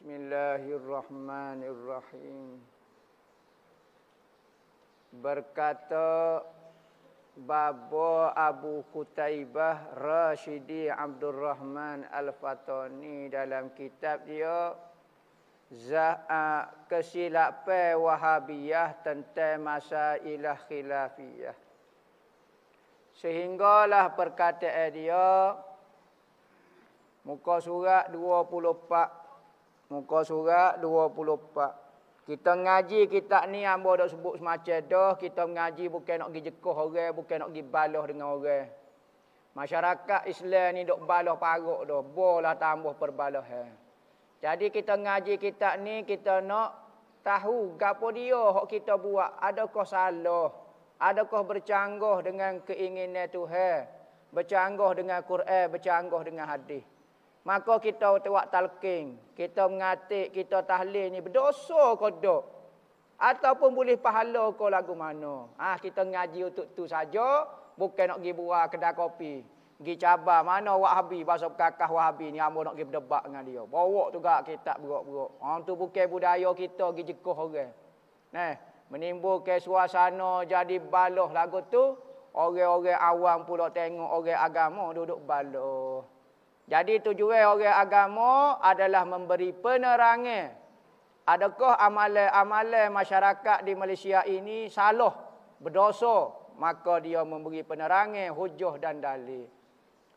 بسم الله الرحمن الرحيم berkata Baba Abu Kutaibah Rashidi Abdul Rahman Al-Fatani dalam kitab dia Zaha kesilapan Wahabiyah tentang masalah khilafiyah. Sehinggalah perkataan dia muka surat Muka surat 24. Kita ngaji kita ni ambo dah sebut semacam dah. Kita ngaji bukan nak pergi jekoh orang. Bukan nak pergi balah dengan orang. Masyarakat Islam ni dok balah parok dah. Bolah tambah perbalah. Jadi kita ngaji kita ni kita nak tahu gapo dia hok kita buat. Adakah salah? Adakah bercanggah dengan keinginan Tuhan? Bercanggah dengan Quran, bercanggah dengan hadis. Maka kita tuak talking, kita mengatik, kita tahlil ni berdosa kodok. dok. Ataupun boleh pahala kau lagu mana. Ah ha, kita ngaji untuk tu saja, bukan nak pergi buah kedai kopi. Pergi cabar mana Wahabi, bahasa kakak Wahabi ni amun nak pergi berdebat dengan dia. Bawa tu gak kitab berok-berok. Ah ha, tu bukan budaya kita pergi jekoh orang. Nah, menimbulkan suasana jadi baloh lagu tu, orang-orang awam pula tengok orang agama duduk baloh. Jadi tujuan orang agama adalah memberi penerangan. Adakah amalan-amalan masyarakat di Malaysia ini salah, berdosa? Maka dia memberi penerangan, hujuh dan dalil.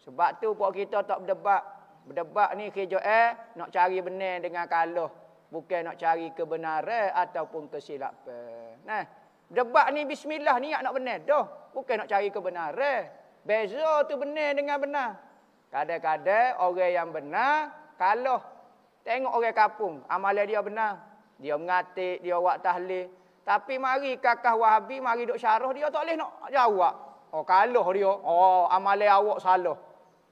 Sebab tu pun kita tak berdebat. Berdebat ni kerja eh, nak cari benar dengan kalah. Bukan nak cari kebenaran ataupun kesilapan. Nah, debat ni bismillah ni nak benar. Doh, bukan nak cari kebenaran. Beza tu benar dengan benar. Kadang-kadang orang yang benar Kalau Tengok orang Kapung, amalan dia benar. Dia mengatik, dia buat tahlil. Tapi mari kakak wahabi, mari duk syarah dia tak boleh nak jawab. Oh kalah dia. Oh amalan awak salah.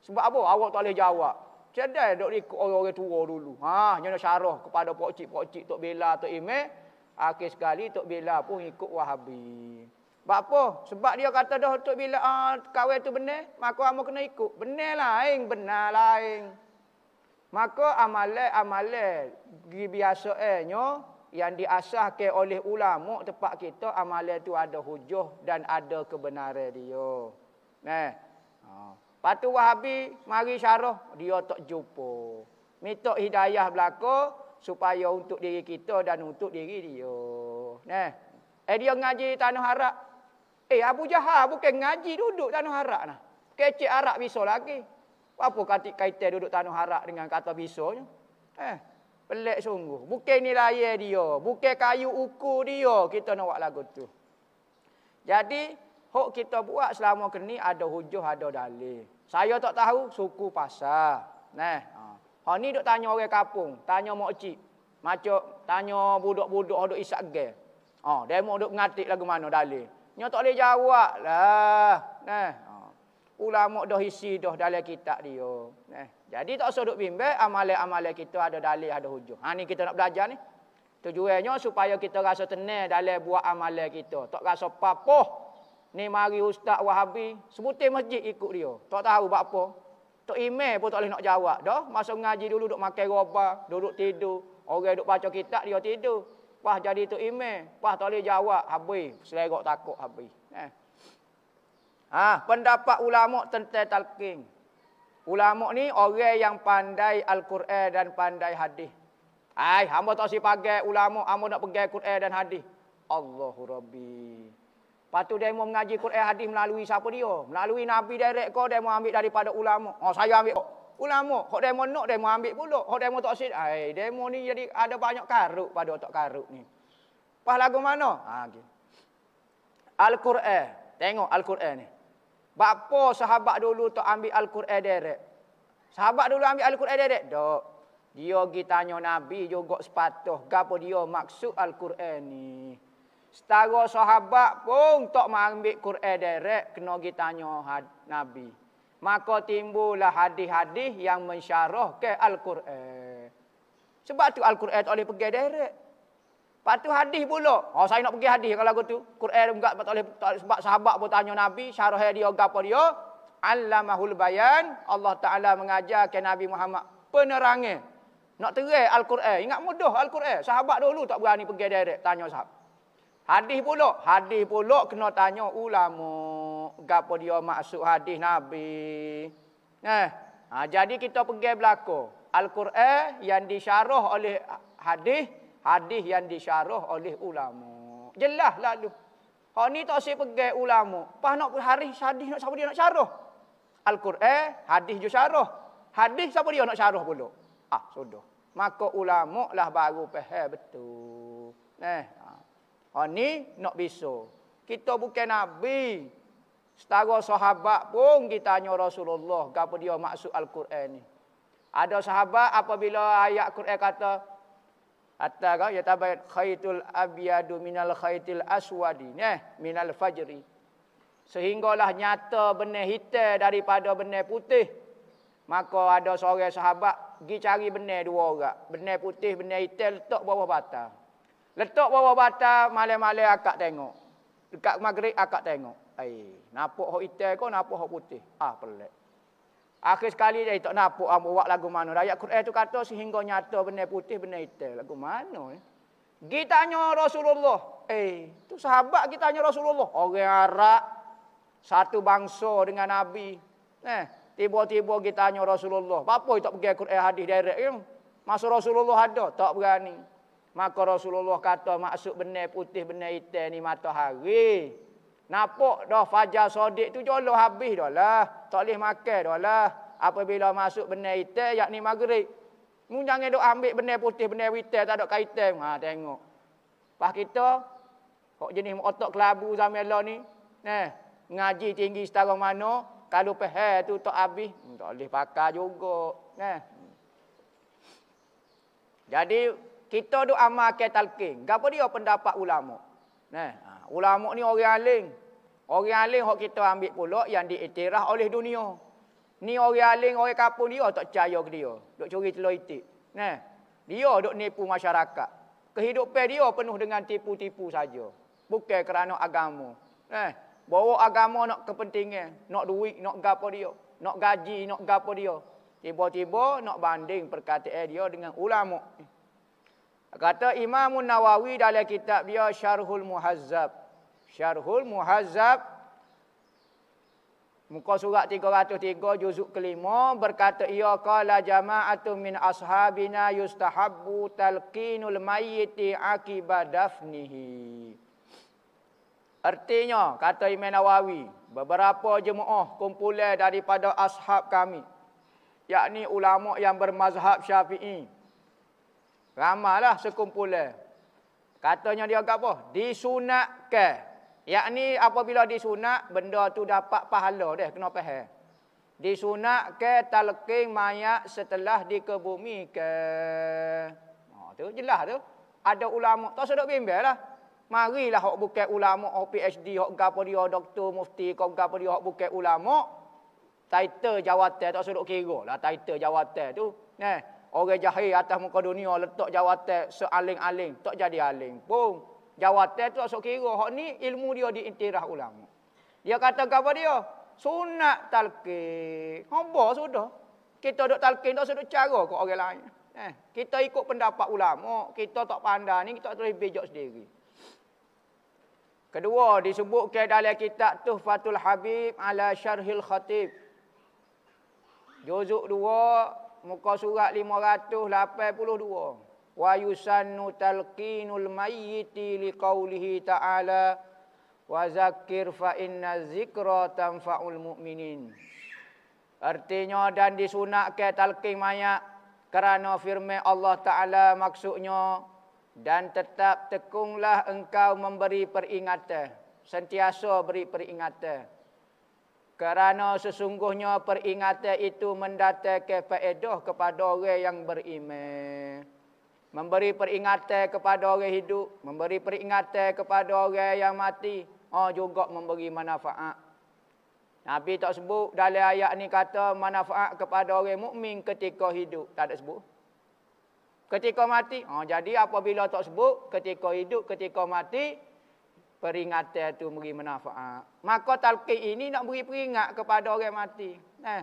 Sebab apa? Awak tak boleh jawab. Cedai duk ikut orang-orang tua dulu. Ha, jangan syarah kepada pak cik, pak tok bela, tok imam. Akhir sekali tok bela pun ikut wahabi. Sebab apa? Sebab dia kata dah untuk bila ah, kahwin tu benar, maka kamu kena ikut. Benar lain, benar lain. Maka amalan-amalan biasa eh, nyo, yang diasahkan oleh ulama tempat kita, amalan tu ada hujuh dan ada kebenaran dia. Nah. Ha. Lepas tu Wahabi, mari syarah, dia tak jumpa. Minta hidayah berlaku supaya untuk diri kita dan untuk diri dia. Nah. Eh dia ngaji tanah harap, Eh Abu Jahal bukan ngaji duduk tanah harap lah. Kecik harap biso lagi. Apa katik kaitan duduk tanah harap dengan kata bisonya. Eh, pelik sungguh. Bukan ni layar dia. Bukan kayu ukur dia. Kita nak buat lagu tu. Jadi, hok kita buat selama kini ada hujuh, ada dalih. Saya tak tahu, suku pasar. Nah, ha. ha ni duk tanya orang kapung, tanya makcik. Macam tanya budak-budak duk isak gel. Ha, demo duk ngatik lagu mana dalih. Nya tak boleh jawab lah. Nah. Ha. Ulama dah isi dah dalam kitab dia. Nah. Jadi tak usah duk bimbang amalan-amalan kita ada dalil ada hujung. Ha kita nak belajar ni. Tujuannya supaya kita rasa tenang dalam buat amalan kita. Tak rasa papoh. Ni mari ustaz Wahabi, sebutin masjid ikut dia. Tak tahu buat apa. Tok Imam pun tak boleh nak jawab dah. Masuk ngaji dulu duk makan roba, duduk tidur. Orang duk baca kitab dia tidur. Pas jadi tu email. Pas tak boleh jawab. Habis. Selerok takut habis. Eh. Ha, pendapat ulama' tentang talqin. Ulama' ni orang yang pandai Al-Quran dan pandai hadis. Hai, hamba tak usah pakai ulama' hamba nak pegang Al-Quran dan hadis. Allahu Rabbi. Lepas dia mau mengaji Al-Quran hadis melalui siapa dia? Melalui Nabi direct kau dia mau ambil daripada ulama'. Oh, saya ambil kau ulama hok demo nak demo ambil pula hok demo tak sit ai demo ni jadi ada banyak karuk pada otak karuk ni pas lagu mana ha okay. Al-Quran tengok Al-Quran ni Bapa sahabat dulu tu ambil Al-Quran direct. Sahabat dulu ambil Al-Quran direct. Dok. Dia pergi tanya Nabi juga sepatuh. Gapa dia maksud Al-Quran ni. Setara sahabat pun tak mengambil Al-Quran direct. Kena pergi tanya Nabi maka timbullah hadis-hadis yang mensyarah ke al-Quran. Sebab tu al-Quran tak boleh pergi direct. Patu hadis pula. Oh saya nak pergi hadis kalau aku tu. Quran enggak tak boleh sebab sahabat pun tanya Nabi syarah dia apa dia? Allamahul bayan. Allah Taala mengajar ke Nabi Muhammad penerangnya. Nak terai al-Quran. Ingat mudah al-Quran. Sahabat dulu tak berani pergi direct tanya sahabat. Hadis pula, hadis pula kena tanya ulama gapo dia maksud hadis Nabi. Eh. Ha, jadi kita pergi berlaku. Al-Quran yang disyarah oleh hadis, hadis yang disyarah oleh ulama. Jelas lalu. Ha ni tak usah pergi ulama. Pas nak hari hadis nak siapa dia nak syarah. Al-Quran hadis juga syarah. Hadis siapa dia nak syarah pula. Ah, sudah. Maka ulama lah baru faham betul. Eh. Ha, ha ni nak bisa. Kita bukan nabi. Setara sahabat pun kita tanya Rasulullah. Apa dia maksud Al-Quran ni. Ada sahabat apabila ayat Quran kata. Atta kau ya tabayat khaitul abiyadu minal khaitil aswadi. Eh, minal fajri. Sehinggalah nyata benih hitam daripada benih putih. Maka ada seorang sahabat pergi cari benih dua orang. Benih putih, benih hitam letak bawah batang. Letak bawah batang, malam-malam akak tengok. Dekat maghrib akak tengok. Ai, nampak hok hitam ke nampak hok putih? Ah pelik. Akhir sekali dia tak nampak ambo ah, buat lagu mana. Ayat Quran tu kata sehingga nyata benda putih benda hitam. Lagu mana ni? Eh. Kita tanya Rasulullah. Eh, tu sahabat kita tanya Rasulullah. Orang Arab satu bangsa dengan Nabi. Eh, tiba-tiba kita tanya Rasulullah. Apa tak pergi Quran hadis direct ke? Eh? Masuk Rasulullah ada, tak berani. Maka Rasulullah kata maksud benda putih benda hitam ni matahari. Nampak dah fajar sodik tu jolo habis dah lah. Tak boleh makan dah lah. Apabila masuk benda itu, yakni maghrib. Mu jangan duk ambil benda putih, benda witer, tak ada kaitan. Ha, tengok. Pas kita, kok jenis otak kelabu zaman lah ni, eh, ngaji tinggi setara mana, kalau peher tu tak habis, hmm, tak boleh pakai juga. Eh. Jadi, kita duk amalkan talking. Gapa dia pendapat ulama? Eh, ulama ni orang alim. Orang alim hok kita ambil pula yang diiktiraf oleh dunia. Ni orang alim orang kampung dia tak percaya ke dia. Dok curi telur itik. Nah. Dia dok nipu masyarakat. Kehidupan dia penuh dengan tipu-tipu saja. Bukan kerana agama. Nah. Bawa agama nak kepentingan, nak duit, nak gapo dia, nak gaji, nak gapo dia. Tiba-tiba nak banding perkataan dia dengan ulama. Kata Imam Nawawi dalam kitab dia Syarhul Muhazzab. Syarhul Muhazzab muka surat 303 juzuk kelima berkata ia qala jama'atu min ashabina yustahabbu talqinul mayyiti akibat dafnihi. Artinya kata Imam Nawawi beberapa jemaah kumpulan daripada ashab kami yakni ulama yang bermazhab Syafi'i Ramalah sekumpulan. Katanya dia kata apa? ke? Yakni apabila disunat, benda tu dapat pahala dia. Kena faham. Disunat ke talqin mayat setelah dikebumi ke? Ha, oh tu jelas tu. Ada ulama, tak sedap bimbel lah. Marilah hok bukan ulama, hok PhD, hok gapo dia, doktor, mufti, hok gapo dia, hok bukan ulama. Title jawatan tak sedap kira lah. Title jawatan tu. Nah, Orang jahil atas muka dunia letak jawatan sealing-aling. Tak jadi aling pun. Jawatan tu asok kira. Hak ni ilmu dia diintirah ulama. Dia kata apa dia? Sunat talqin. Hamba sudah. Kita duk talqin tak sudah cara kok orang lain. Eh, kita ikut pendapat ulama, kita tak pandai ni kita tulis bijak sendiri. Kedua disebut ke dalam kitab Tuhfatul Habib ala Syarhil Khatib. Juzuk muka surat 582 wa yusannu talqinul mayyiti liqaulihi ta'ala wa zakir fa inna zikra tanfa'ul mu'minin artinya dan disunatkan talqin mayat kerana firman Allah Ta'ala maksudnya dan tetap tekunglah engkau memberi peringatan sentiasa beri peringatan kerana sesungguhnya peringatan itu mendatangkan faedah kepada orang yang beriman. Memberi peringatan kepada orang hidup, memberi peringatan kepada orang yang mati, oh juga memberi manfaat. Nabi tak sebut dalam ayat ni kata manfaat kepada orang mukmin ketika hidup, tak ada sebut. Ketika mati, oh jadi apabila tak sebut ketika hidup, ketika mati, peringatan itu beri manfaat. Maka talqin ini nak beri peringat kepada orang mati. Nah, eh,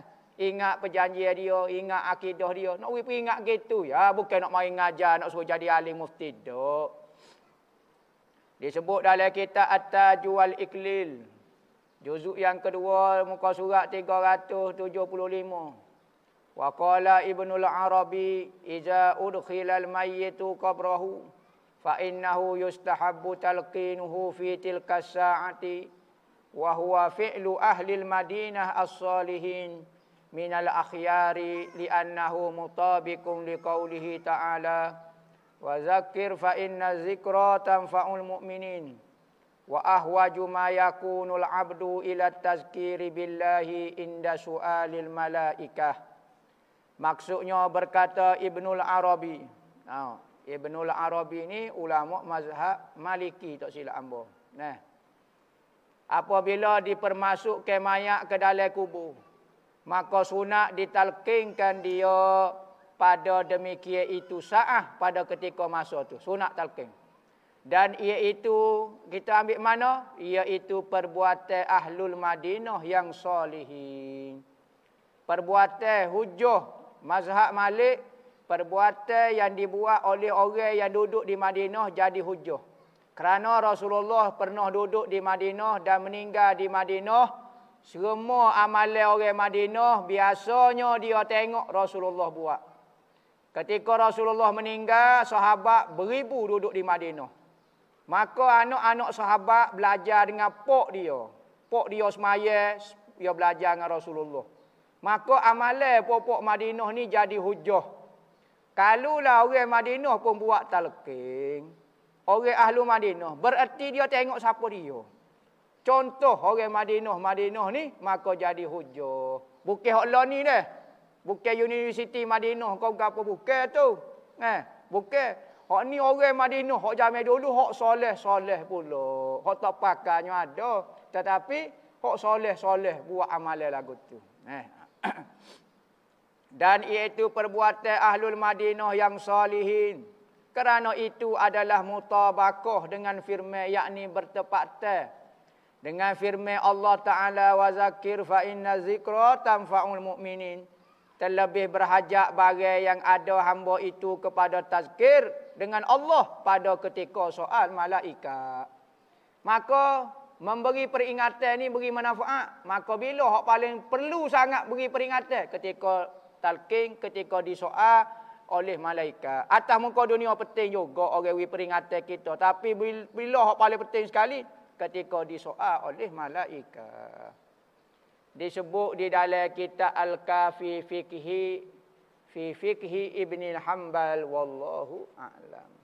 ingat perjanjian dia, ingat akidah dia. Nak beri peringat gitu ya, bukan nak main ngajar, nak suruh jadi ahli mufti dok. Disebut dalam kitab At-Tajwal Iklil. Juzuk yang kedua muka surat 375. Wa qala Ibnu Al-Arabi idza udkhila al-mayyitu qabrahu fa innahu yustahabbu talqinuhu fi tilka sa'ati wa huwa fi'lu ahli al-madinah as-salihin min al-akhyari li annahu mutabiqun li qawlihi ta'ala wa zakkir fa inna dhikra faul mu'minin wa ahwaju ma yakunul abdu ila tazkiri billahi inda su'alil malaikah maksudnya berkata ibnul arabi Ya, Ibnul Arabi ni ulama mazhab Maliki tak silap ambo. Nah. Apabila dipermasukkan mayat ke dalam kubur, maka sunat ditalkinkan dia pada demikian itu saah pada ketika masa tu. Sunat talking. Dan ia itu kita ambil mana? Ia itu perbuatan ahlul Madinah yang solihin. Perbuatan hujuh mazhab Malik perbuatan yang dibuat oleh orang yang duduk di Madinah jadi hujah. Kerana Rasulullah pernah duduk di Madinah dan meninggal di Madinah, semua amalan orang Madinah biasanya dia tengok Rasulullah buat. Ketika Rasulullah meninggal, sahabat beribu duduk di Madinah. Maka anak-anak sahabat belajar dengan pok dia. Pok dia semaya, dia belajar dengan Rasulullah. Maka amalan pok-pok Madinah ni jadi hujah. Kalau lah orang Madinah pun buat talking. Orang ahlu Madinah. Bererti dia tengok siapa dia. Contoh orang Madinah. Madinah ni maka jadi hujah. Bukit Hakla ni dah. Bukit Universiti Madinah. Kau berapa bukit tu. Eh, bukit. Hak ni orang Madinah. Hak jamin dulu. Hak soleh-soleh pula. Hak tak pakainya ada. Tetapi. Hak soleh-soleh buat amalan lagu tu. Eh. dan iaitu perbuatan ahlul Madinah yang salihin. Kerana itu adalah mutabakoh dengan firman yakni bertepatan dengan firman Allah Taala wa zakir fa inna zikra tanfa'ul mu'minin terlebih berhajat bagai yang ada hamba itu kepada tazkir dengan Allah pada ketika soal malaikat maka memberi peringatan ini beri manfaat maka bila hak paling perlu sangat beri peringatan ketika talking ketika disoal oleh malaikat. Atas muka dunia penting juga orang peringatan kita. Tapi bila hak paling penting sekali ketika disoal oleh malaikat. Disebut di dalam kitab Al-Kafi Fikhi fi Fikhi Ibnu Hanbal wallahu a'lam.